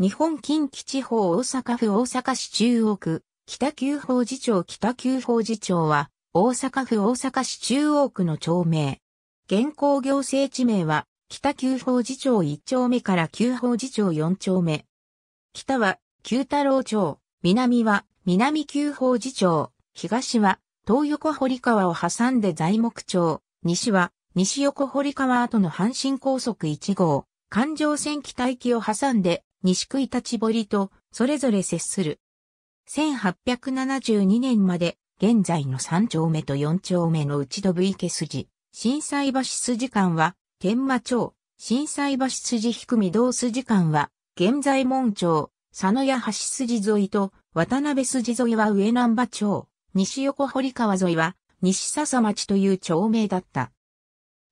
日本近畿地方大阪府大阪市中央区、北九法寺町北九法寺町は、大阪府大阪市中央区の町名。現行行政地名は、北九法寺町1丁目から九法寺町4丁目。北は、九太郎町、南は、南九法寺町、東は、東横堀川を挟んで材木町、西は、西横堀川跡の阪神高速1号、環状線北行きを挟んで西区イタ堀とそれぞれ接する。1872年まで現在の3丁目と4丁目の内戸池筋、震災橋筋間は天馬町、震災橋筋低み道筋間は現在門町、佐野屋橋筋沿いと渡辺筋沿いは上南場町、西横堀川沿いは西笹町という町名だった。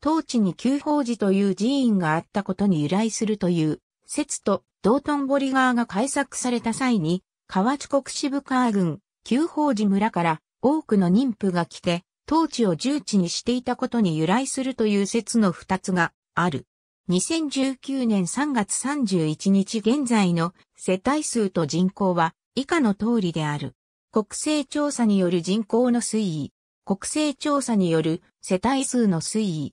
当地に旧法寺という寺院があったことに由来するという説と道頓堀川が開削された際に、河内国渋川郡、旧法寺村から多くの妊婦が来て、当地を重地にしていたことに由来するという説の二つがある。2019年3月31日現在の世帯数と人口は以下の通りである。国勢調査による人口の推移、国勢調査による世帯数の推移、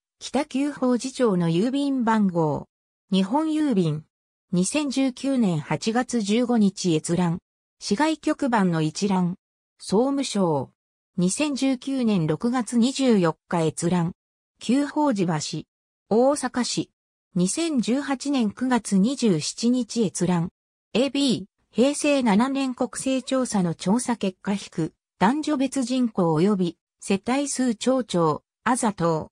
北九法次長の郵便番号。日本郵便。2019年8月15日閲覧。市外局番の一覧。総務省。2019年6月24日閲覧。旧法寺橋。大阪市。2018年9月27日閲覧。AB、平成7年国勢調査の調査結果引く、男女別人口及び、世帯数町長、あざと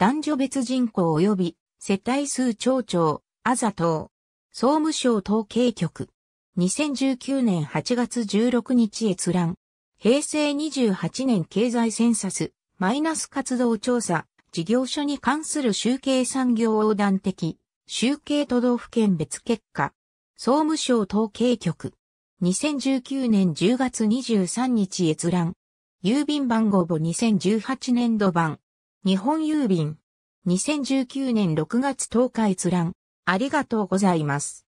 男女別人口及び世帯数町長、あざと総務省統計局。2019年8月16日閲覧。平成28年経済センサス、マイナス活動調査、事業所に関する集計産業横断的、集計都道府県別結果。総務省統計局。2019年10月23日閲覧。郵便番号簿2018年度版。日本郵便。2019年6月10日閲覧。ありがとうございます。